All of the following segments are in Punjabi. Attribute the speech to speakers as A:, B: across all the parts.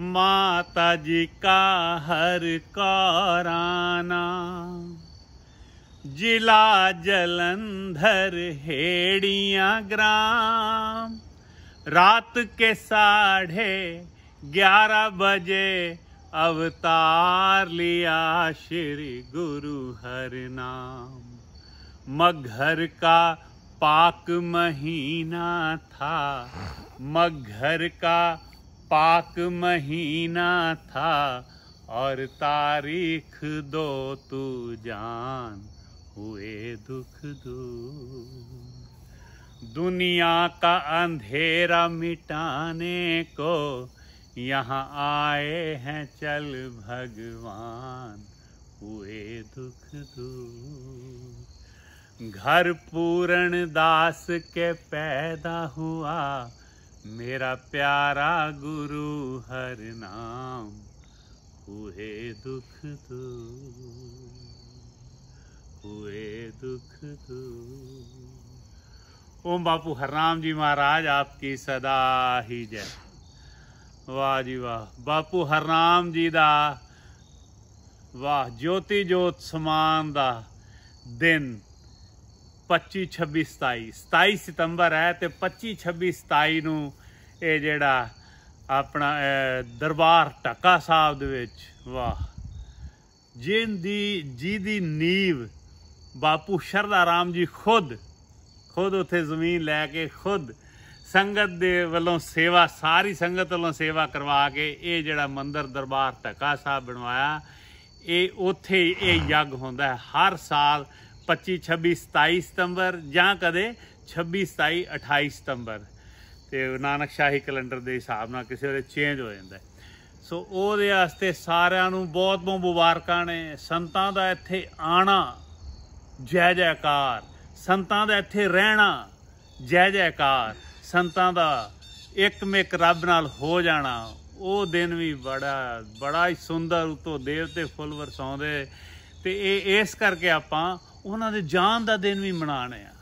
A: माता जी का हर कराना जिला जलंधर हेड़िया ग्राम रात के साढ़े ग्यारह बजे अवतार लिया श्री गुरु हर नाम मघर का पाक महीना था मघर का पाक महीना था और तारीख दो तू जान हुए दुख दूर दुनिया का अंधेरा मिटाने को यहाँ आए हैं चल भगवान हुए दुख दूर घर पूरण दास के पैदा हुआ मेरा प्यारा गुरु हर नाम हुए दुख दूर हुए दुख दूर ओम बापू हरनाम जी महाराज आपकी सदा ही जय वाह जी वाह बापू ਹਰਨਾਮ ਜੀ ਦਾ ਵਾਹ ਜੋਤੀ ਜੋਤ ਸਮਾਨ ਦਾ दिन 25 26 27 27 ਸਤੰਬਰ ਹੈ ਤੇ 25 26 27 ਨੂੰ ਇਹ ਜਿਹੜਾ ਆਪਣਾ ਦਰਬਾਰ ਟੱਕਾ ਸਾਹਿਬ ਦੇ ਵਿੱਚ ਵਾਹ ਜਿਨ ਦੀ ਜੀ ਦੀ ਨੀਵ ਬਾਪੂ ਸ਼ਰਦਾ ਰਾਮ ਜੀ ਖੁਦ ਖੁਦ ਉਥੇ ਜ਼ਮੀਨ ਲੈ ਕੇ ਖੁਦ ਸੰਗਤ ਦੇ ਵੱਲੋਂ ਸੇਵਾ ਸਾਰੀ ਸੰਗਤ ਵੱਲੋਂ ਸੇਵਾ ਕਰਵਾ ਕੇ ਇਹ ਜਿਹੜਾ ਮੰਦਰ ਦਰਬਾਰ ਟੱਕਾ ਸਾਹਿਬ ਬਣਵਾਇਆ ਇਹ ਉਥੇ ਇਹ ਯੱਗ ਹੁੰਦਾ ਹਰ ਸਾਲ 25 26 27 ਸਤੰਬਰ ਜਾਂ ਕਦੇ 26 27 28 ਸਤੰਬਰ ਤੇ ਨਾਨਕ ਸ਼ਾਹੀ ਕੈਲੰਡਰ ਦੇ ਹਿਸਾਬ ਨਾਲ ਕਿਸੇ ਵੇਲੇ ਚੇਂਜ ਹੋ ਜਾਂਦਾ ਸੋ ਉਹਦੇ ਵਾਸਤੇ ਸਾਰਿਆਂ ਨੂੰ ਬਹੁਤ ਬਹੁਤ ਮੁਬਾਰਕਾਂ ਨੇ ਸੰਤਾਂ ਦਾ ਇੱਥੇ ਆਣਾ ਜੈ ਜੈਕਾਰ ਸੰਤਾਂ ਦਾ ਇੱਥੇ ਰਹਿਣਾ ਜੈ ਜੈਕਾਰ ਸੰਤਾਂ ਦਾ ਇੱਕ ਮੇਕ ਰੱਬ ਨਾਲ ਹੋ ਜਾਣਾ ਉਹ ਦਿਨ ਵੀ ਬੜਾ ਬੜਾ ਹੀ ਸੁੰਦਰ ਉਤੋਂ ਦੇਵਤੇ ਫੁੱਲ ਵਰਸਾਉਂਦੇ ਤੇ ਇਹ ਇਸ ਕਰਕੇ ਆਪਾਂ ਉਹਨਾਂ ਦੇ ਜਾਨ ਦਾ ਦਿਨ ਵੀ ਮਨਾਣੇ ਆ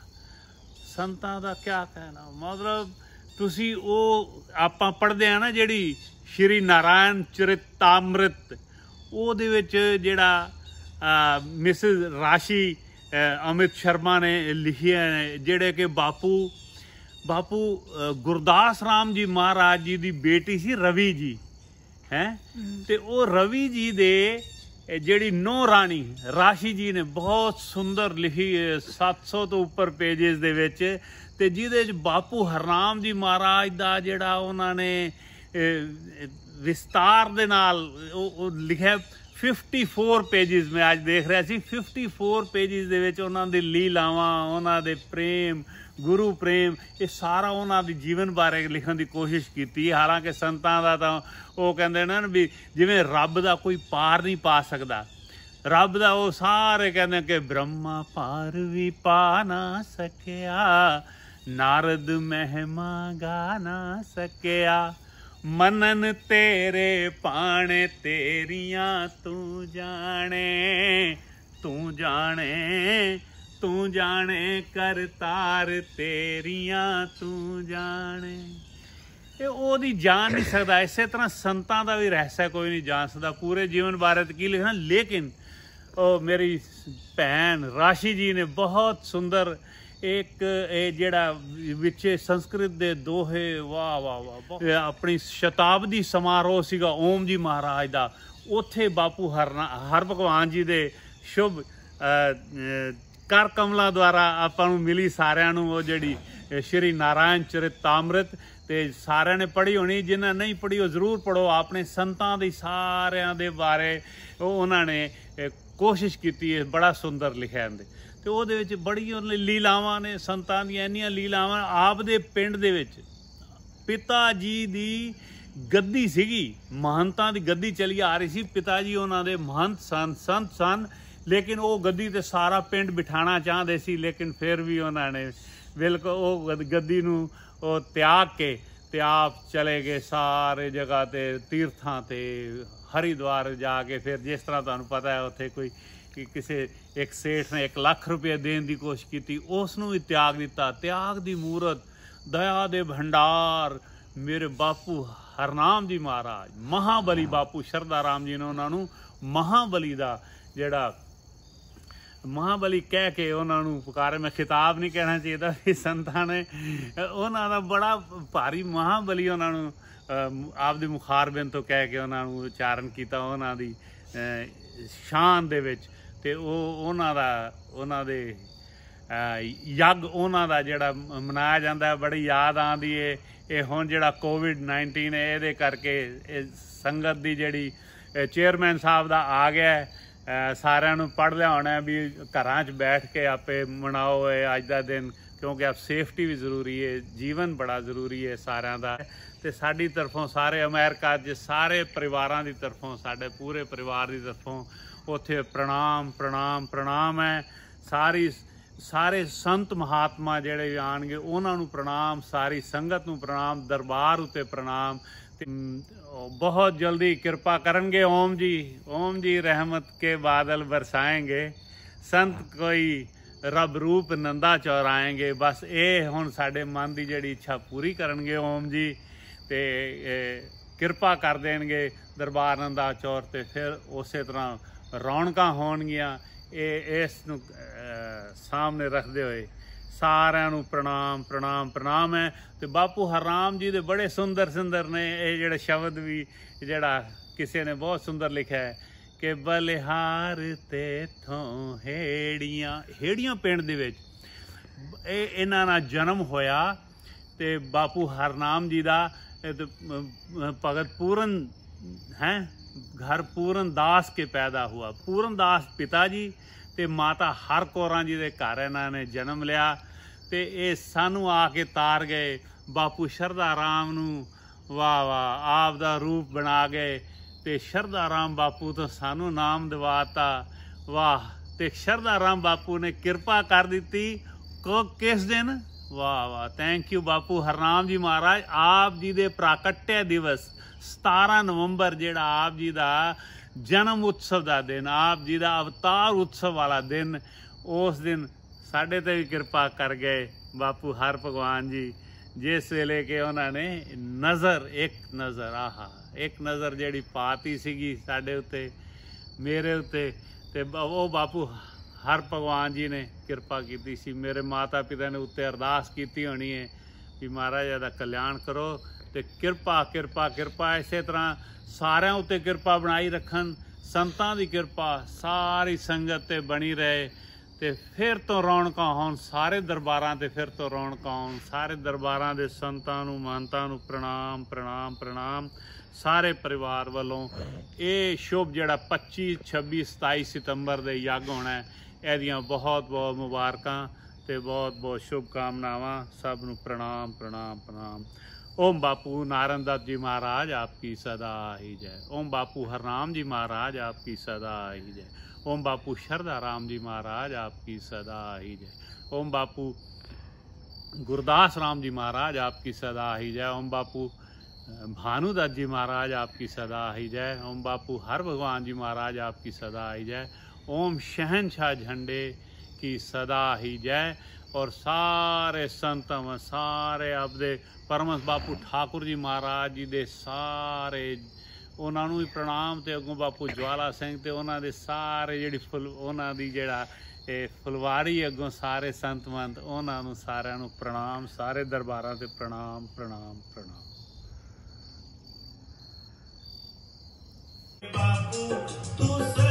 A: ਸੰਤਾਂ ਦਾ ਕੀ ਕਹਿਣਾ ਮਤਲਬ ਤੁਸੀਂ ਉਹ ਆਪਾਂ ਪੜਦੇ ਆ ਨਾ ਜਿਹੜੀ ਸ਼੍ਰੀ ਨਾਰਾਇਣ ਚਰਿਤਾਮ੍ਰਿਤ ਉਹਦੇ ਵਿੱਚ ਜਿਹੜਾ ਮਿਸਿਸ ਰਾਸ਼ੀ ਅਮਿਤ ਸ਼ਰਮਾ ਨੇ ਲਿਖਿਆ ਜਿਹੜੇ ਕਿ ਬਾਪੂ ਬਾਪੂ ਗੁਰਦਾਸ RAM ਜੀ ਮਹਾਰਾਜ ਜੀ ਦੀ ਬੇਟੀ ਸੀ ਰਵੀ ਜੀ ਹੈ ਤੇ ਉਹ ਰਵੀ ਜੀ ਦੇ ਇਹ ਜਿਹੜੀ ਨੋ ਰਾਣੀ ਰਾਸ਼ੀ ਜੀ ਨੇ ਬਹੁਤ ਸੁੰਦਰ ਲਿਖੀ ਹੈ 700 ਤੋਂ ਉੱਪਰ ਪੇजेस ਦੇ ਵਿੱਚ ਤੇ ਜਿਹਦੇ ਵਿੱਚ ਬਾਪੂ ਹਰਨਾਮ ਜੀ ਮਹਾਰਾਜ ਦਾ ਜਿਹੜਾ ਉਹਨਾਂ ਨੇ ਵਿਸਤਾਰ ਦੇ ਨਾਲ ਉਹ ਲਿਖਿਆ 54 ਪੇजेस ਮੈਂ ਅੱਜ ਦੇਖ ਰਿਹਾ ਸੀ 54 ਪੇजेस ਦੇ ਵਿੱਚ ਉਹਨਾਂ ਦੀ ਲੀਲਾਵਾਂ ਉਹਨਾਂ ਦੇ ਪ੍ਰੇਮ ਗੁਰੂ ਪ੍ਰੇਮ ਇਹ ਸਾਰਾ ਉਹਨਾਂ ਦੀ ਜੀਵਨ ਬਾਰੇ ਲਿਖਣ ਦੀ ਕੋਸ਼ਿਸ਼ ਕੀਤੀ ਹਾਲਾਂਕਿ ਸੰਤਾਂ ਦਾ ਤਾਂ ਉਹ ਕਹਿੰਦੇ ਨੇ ਨਾ ਵੀ ਜਿਵੇਂ ਰੱਬ ਦਾ ਕੋਈ ਪਾਰ ਨਹੀਂ ਪਾ ਸਕਦਾ ਰੱਬ ਦਾ ਉਹ ਸਾਰੇ ਕਹਿੰਦੇ ਕਿ ਬ੍ਰਹਮਾ ਪਾਰ ਵੀ ਪਾ ਨਾ ਸਕਿਆ ਨਾਰਦ ਮਹਿਮਾ ਗਾ ਨਾ ਸਕਿਆ ਮਨਨ ਤੇਰੇ ਪਾਣੇ ਤੇਰੀਆਂ ਤੂੰ ਜਾਣੇ ਤੂੰ ਜਾਣੇ ਤੂੰ ਜਾਣੇ ਕਰਤਾਰ ਤੇਰੀਆਂ ਤੂੰ ਜਾਣੇ ਇਹ ਉਹਦੀ ਜਾਣ ਨਹੀਂ ਸਕਦਾ ਇਸੇ ਤਰ੍ਹਾਂ ਸੰਤਾਂ ਦਾ ਵੀ ਰਹਿਸਾ ਕੋਈ ਨਹੀਂ ਜਾਣ ਸਕਦਾ ਪੂਰੇ ਜੀਵਨ ਬਾਰੇ ਕੀ ਲਿਖਣਾ ਲੇਕਿਨ ਉਹ ਮੇਰੀ ਭੈਣ ਰਾਸ਼ੀ ਜੀ ਨੇ ਬਹੁਤ ਸੁੰਦਰ ਇੱਕ ਇਹ ਜਿਹੜਾ ਵਿੱਚ ਸੰਸਕ੍ਰਿਤ ਦੇ ਦੋਹੇ ਵਾਹ ਵਾਹ ਵਾਹ ਆਪਣੀ ਸ਼ਤਾਬਦੀ ਸਮਾਰੋਹ ਸੀਗਾ ਓਮ ਜੀ ਮਹਾਰਾਜ ਦਾ ਉੱਥੇ ਬਾਪੂ ਹਰ ਹਰ ਭਗਵਾਨ ਜੀ ਦੇ ਸ਼ੁਭ ਕਰ ਕਮਲਾ ਦੁਆਰਾ ਆਪਾਂ ਨੂੰ ਮਿਲੀ ਸਾਰਿਆਂ ਨੂੰ ਉਹ ਜਿਹੜੀ ਸ਼੍ਰੀ ਨਾਰਾਇਣ ਚਰਿਤਾਮ੍ਰਿਤ ਤੇ ਸਾਰਿਆਂ ਨੇ ਪੜ੍ਹੀ ਹੋਣੀ ਜਿਨ੍ਹਾਂ ਨਹੀਂ ਪੜ੍ਹੀ ਉਹ ਜ਼ਰੂਰ ਪੜੋ ਆਪਣੇ ਸੰਤਾਂ ਦੀ ਸਾਰਿਆਂ ਦੇ ਬਾਰੇ ਉਹ ਉਹਨਾਂ ਨੇ ਕੋਸ਼ਿਸ਼ ਕੀਤੀ ਹੈ ਬੜਾ ਸੁੰਦਰ ਲਿਖਿਆ ਇਹਦੇ ਤੇ ਉਹਦੇ ਵਿੱਚ ਬੜੀਆਂ ਲੀਲਾਵਾਂ ਨੇ ਸੰਤਾਂ ਦੀਆਂ ਇੰਨੀਆਂ ਲੀਲਾਵਾਂ ਆਪ ਦੇ ਪਿੰਡ ਦੇ ਵਿੱਚ ਪਿਤਾ ਜੀ ਦੀ ਗੱਦੀ ਸੀਗੀ ਮਹੰਤਾਂ ਦੀ ਗੱਦੀ ਚਲੀ ਆ ਰਹੀ ਸੀ ਪਿਤਾ ਜੀ ਉਹਨਾਂ ਦੇ ਮਹੰਤ ਸੰਤ ਸੰਤ ਸਨ ਲੇਕਿਨ ਉਹ ਗੱਦੀ ਤੇ ਸਾਰਾ ਪਿੰਡ ਬਿਠਾਣਾ ਚਾਹਦੇ ਸੀ ਲੇਕਿਨ ਫਿਰ ਵੀ ਉਹਨਾਂ ਨੇ ਬਿਲਕੁਲ ਉਹ ਗੱਦੀ ਨੂੰ ਉਹ ਤਿਆਗ ਕੇ ਤੇ ਆਪ ਚਲੇ ਗਏ ਸਾਰੇ ਜਗ੍ਹਾ ਤੇ ਤੀਰਥਾਂ ਤੇ ਹਰੀਦਵਾਰ ਜਾ ਕੇ ਫਿਰ ਜਿਸ ਤਰ੍ਹਾਂ ਤੁਹਾਨੂੰ ਪਤਾ ਹੈ ਉੱਥੇ ਕੋਈ ਕਿ ਕਿਸੇ ਇੱਕ ਸੇਠ ਨੇ 1 ਲੱਖ ਰੁਪਏ ਦੇਣ ਦੀ ਕੋਸ਼ਿਸ਼ ਕੀਤੀ ਉਸ ਨੂੰ ਵੀ ਤਿਆਗ ਦਿੱਤਾ ਤਿਆਗ ਦੀ ਮੂਰਤ ਦਇਆ ਦੇ ਭੰਡਾਰ ਮੇਰੇ ਬਾਪੂ ਹਰਨਾਮ ਜੀ ਮਹਾਰਾਜ ਮਹਾਬਲੀ ਬਾਪੂ ਸ਼ਰਦਾ ਰਾਮ ਜੀ ਨੇ ਉਹਨਾਂ ਨੂੰ ਮਹਾਬਲੀ ਦਾ ਜਿਹੜਾ ਮਹਾਬਲੀ ਕਹਿ ਕੇ ਉਹਨਾਂ ਨੂੰ ਪੁਕਾਰੇ ਮੈਂ ਖਿਤਾਬ ਨਹੀਂ ਕਹਿਣਾ ਚਾਹੀਦਾ ਸੀ ਸੰਤਾਂ ਨੇ ਉਹਨਾਂ ਦਾ ਬੜਾ ਭਾਰੀ ਮਹਾਬਲੀ ਉਹਨਾਂ ਨੂੰ ਆਪਦੇ ਮੁਖਾਰਬਨ ਤੋਂ ਕਹਿ ਕੇ ਉਹਨਾਂ ਨੂੰ ਉਚਾਰਨ ਕੀਤਾ ਉਹਨਾਂ ਦੀ ਸ਼ਾਨ ਦੇ ਵਿੱਚ ਤੇ ਉਹ ਉਹਨਾਂ ਦਾ ਉਹਨਾਂ ਦੇ ਯੱਗ ਉਹਨਾਂ ਦਾ ਜਿਹੜਾ ਮਨਾਇਆ ਜਾਂਦਾ ਬੜੀ ਯਾਦ ਆਂਦੀ ਏ ਇਹ ਹੁਣ ਜਿਹੜਾ ਕੋਵਿਡ-19 ਇਹਦੇ ਕਰਕੇ ਸੰਗਤ ਦੀ ਜਿਹੜੀ ਚੇਅਰਮੈਨ ਸਾਹਿਬ ਦਾ ਆ ਗਿਆ ਸਾਰਿਆਂ ਨੂੰ ਪੜ ਲਿਆਉਣਾ ਵੀ ਘਰਾਂ 'ਚ ਬੈਠ ਕੇ ਆਪੇ ਮਨਾਓ ਇਹ ਅੱਜ ਦਾ ਦਿਨ ਕਿਉਂਕਿ ਆਪ ਸੇਫਟੀ ਵੀ ਜ਼ਰੂਰੀ ਹੈ ਜੀਵਨ ਬੜਾ ਜ਼ਰੂਰੀ ਹੈ ਸਾਰਿਆਂ ਦਾ ਤੇ ਸਾਡੀ ਤਰਫੋਂ ਸਾਰੇ ਅਮਰੀਕਾ ਦੇ ਸਾਰੇ ਪਰਿਵਾਰਾਂ ਦੀ ਤਰਫੋਂ ਸਾਡੇ ਪੂਰੇ ਪਰਿਵਾਰ ਦੀ ਤਰਫੋਂ ਉਥੇ ਪ੍ਰਣਾਮ ਪ੍ਰਣਾਮ ਪ੍ਰਣਾਮ ਹੈ ਸਾਰੀ ਸਾਰੇ ਸੰਤ ਮਹਾਤਮਾ ਜਿਹੜੇ ਆਣਗੇ ਉਹਨਾਂ ਨੂੰ ਪ੍ਰਣਾਮ ਸਾਰੀ ਸੰਗਤ ਨੂੰ ਪ੍ਰਣਾਮ ਦਰਬਾਰ ਉਤੇ ਪ੍ਰਣਾਮ ਬਹੁਤ ਜਲਦੀ ਕਿਰਪਾ ਕਰਨਗੇ ਓਮ ਜੀ ਓਮ ਜੀ ਰਹਿਮਤ ਕੇ ਬਾਦਲ ਵਰਸਾਏਗੇ ਸੰਤ ਕੋਈ ਰਬ ਰੂਪ ਨੰਦਾ ਚੌਰਾਏਗੇ ਬਸ ਇਹ ਹੁਣ ਸਾਡੇ ਮਨ ਦੀ ਜਿਹੜੀ ਇੱਛਾ ਪੂਰੀ ਕਰਨਗੇ ਓਮ ਜੀ ਤੇ ਕਿਰਪਾ ਕਰ ਦੇਣਗੇ ਦਰਬਾਰ ਨੰਦਾ ਚੌਰ ਤੇ ਫਿਰ ਉਸੇ ਤਰ੍ਹਾਂ ਰੌਣਕਾਂ ਹੋਣਗੀਆਂ ਇਹ ਇਸ ਨੂੰ ਸਾਹਮਣੇ ਰੱਖਦੇ ਹੋਏ ਸਾਰਿਆਂ ਨੂੰ ਪ੍ਰਣਾਮ ਪ੍ਰਣਾਮ ਪ੍ਰਣਾਮ ਹੈ ਤੇ ਬਾਪੂ ਹਰਨਾਮ ਜੀ ਦੇ ਬੜੇ ਸੁੰਦਰ ਸੁੰਦਰ ਨੇ ਇਹ ਜਿਹੜੇ ਸ਼ਬਦ ਵੀ ਜਿਹੜਾ ਕਿਸੇ ਨੇ ਬਹੁਤ ਸੁੰਦਰ ਲਿਖਿਆ ਹੈ ਕਿ ਬਲਿਹਾਰ ਤੇ ਥੋਂ ਹੇੜੀਆਂ ਹੇੜੀਆਂ ਪਿੰਡ ਦੇ ਵਿੱਚ ਇਹ ਇਹਨਾਂ ਦਾ ਜਨਮ ਹੋਇਆ ਤੇ ਬਾਪੂ ਹਰਨਾਮ ਜੀ ਦਾ ਭਗਤ ਪੂਰਨ ਹੈ ਘਰ ਪੂਰਨ ਦਾਸ ਕੇ ਪੈਦਾ ਹੋਇਆ ਪੂਰਨ ਦਾਸ ਪਿਤਾ ਜੀ ਤੇ ਮਾਤਾ ਹਰ ਜੀ ਦੇ ਘਰ ਇਹਨਾਂ ਨੇ ਜਨਮ ਲਿਆ ਤੇ ਇਹ ਸਾਨੂੰ ਆ ਕੇ ਤਾਰ ਗਏ ਬਾਪੂ ਸ਼ਰਧਾ ਰਾਮ ਨੂੰ ਵਾਹ ਵਾਹ ਆਪ ਦਾ ਰੂਪ ਬਣਾ ਗਏ ਤੇ ਸ਼ਰਧਾ ਰਾਮ ਬਾਪੂ ਤੋਂ ਸਾਨੂੰ ਨਾਮ ਦਿਵਾਤਾ ਵਾਹ ਤੇ ਸ਼ਰਧਾ ਰਾਮ ਬਾਪੂ ਨੇ ਕਿਰਪਾ ਕਰ ਦਿੱਤੀ ਕੋ ਕਿਸ ਦਿਨ ਵਾਹ ਵਾਹ ਥੈਂਕ ਯੂ ਬਾਪੂ ਹਰਨਾਮ ਜੀ ਮਹਾਰਾਜ ਆਪ ਜੀ ਦੇ ਪ੍ਰਾਕਟਿਆ ਦਿਵਸ 17 ਨਵੰਬਰ ਜਿਹੜਾ ਆਪ ਜੀ ਦਾ ਜਨਮ ਉਤਸਵ ਦਾ ਦਿਨ ਆਪ ਜੀ ਦਾ ਅਵਤਾਰ ਉਤਸਵ ਵਾਲਾ ਦਿਨ ਉਸ ਦਿਨ ਸਾਡੇ ਤੇ ਵੀ ਕਿਰਪਾ ਕਰ ਗਏ ਬਾਪੂ ਹਰ ਭਗਵਾਨ ਜੀ ਜਿਸ ਵੇਲੇ ਕਿ ਉਹਨਾਂ ਨੇ ਨਜ਼ਰ ਇੱਕ ਨਜ਼ਰ ਆਹਾ ਇੱਕ ਨਜ਼ਰ ਜਿਹੜੀ ਪਾਤੀ ਸੀਗੀ ਸਾਡੇ ਉੱਤੇ ਮੇਰੇ ਉੱਤੇ ਤੇ ਉਹ ਬਾਪੂ ਹਰ ਭਗਵਾਨ ਜੀ ਨੇ ਕਿਰਪਾ ਕੀਤੀ ਸੀ ਮੇਰੇ ਮਾਤਾ ਪਿਤਾ ਨੇ ਉੱਤੇ ਅਰਦਾਸ ਕੀਤੀ ਹੋਣੀ ਹੈ ਕਿ ਮਹਾਰਾਜ ਦਾ ਕਲਿਆਣ ਕਰੋ ਤੇ ਕਿਰਪਾ ਕਿਰਪਾ ਕਿਰਪਾ ਇਸੇ ਤਰ੍ਹਾਂ ਸਾਰਿਆਂ ਉੱਤੇ ਕਿਰਪਾ ਬਣਾਈ ਰੱਖਣ ਸੰਤਾਂ ਦੀ ਕਿਰਪਾ ਸਾਰੀ ਸੰਗਤ ਤੇ ਬਣੀ ਰਹੇ ਤੇ ਫਿਰ ਤੋਂ ਰੌਣਕਾਂ ਹੋਣ ਸਾਰੇ ਦਰਬਾਰਾਂ ਤੇ ਫਿਰ ਤੋਂ ਰੌਣਕਾਂ ਹੋਣ ਸਾਰੇ ਦਰਬਾਰਾਂ ਦੇ ਸੰਤਾਂ ਨੂੰ ਮਾਨਤਾਂ ਨੂੰ ਪ੍ਰਣਾਮ ਪ੍ਰਣਾਮ ਪ੍ਰਣਾਮ ਸਾਰੇ ਪਰਿਵਾਰ ਵੱਲੋਂ ਇਹ ਸ਼ੁਭ ਜਿਹੜਾ 25 26 27 ਸਤੰਬਰ ਦੇ ਯੱਗ ਹੋਣਾ ਹੈ ਇਹਦੀਆਂ ਬਹੁਤ ਬਹੁਤ ਮੁਬਾਰਕਾਂ ਤੇ ਬਹੁਤ ਬਹੁਤ ਸ਼ੁਭ ਕਾਮਨਾਵਾਂ ਸਭ ਨੂੰ ਪ੍ਰਣਾਮ ਪ੍ਰਣਾਮ ਪ੍ਰਣਾਮ ਓਮ ਬਾਪੂ ਨਾਰਨਦਾਸ ਜੀ ਮਹਾਰਾਜ ਆਪ ਕੀ ਸਦਾ ਹੀ ਜੈ ਓਮ ਬਾਪੂ ਹਰਨਾਮ ਜੀ ਮਹਾਰਾਜ ਆਪ ਕੀ ਸਦਾ ਹੀ ਜੈ ओम बापू शरदा राम जी महाराज आपकी सदा ही जय ओम बापू गुरुदास राम जी महाराज आपकी सदा ही जय ओम बापू भानुदास जी महाराज आपकी सदा ही जय ओम बापू हर भगवान जी महाराज आपकी सदा ही जय ओम शहनशाह झंडे की सदा ही जय और सारे संतम सारे ਆਪਦੇ ਪਰਮਸ ਬਾਪੂ ठाकुर जी महाराज जी दे सारे ਉਹਨਾਂ ਨੂੰ ਵੀ ਪ੍ਰਣਾਮ ਤੇ ਅੱਗੋਂ ਬਾਪੂ ਜਵਾਲਾ ਸਿੰਘ ਤੇ ਉਹਨਾਂ ਦੇ ਸਾਰੇ ਜਿਹੜੀ ਫੁੱਲ ਉਹਨਾਂ ਦੀ ਜਿਹੜਾ ਇਹ ਫੁਲਵਾਰੀ ਅੱਗੋਂ ਸਾਰੇ ਸੰਤਮੰਦ ਉਹਨਾਂ ਨੂੰ ਸਾਰਿਆਂ ਨੂੰ ਪ੍ਰਣਾਮ ਸਾਰੇ ਦਰਬਾਰਾਂ ਤੇ ਪ੍ਰਣਾਮ ਪ੍ਰਣਾਮ ਪ੍ਰਣਾਮ ਬਾਪੂ ਤੂੰ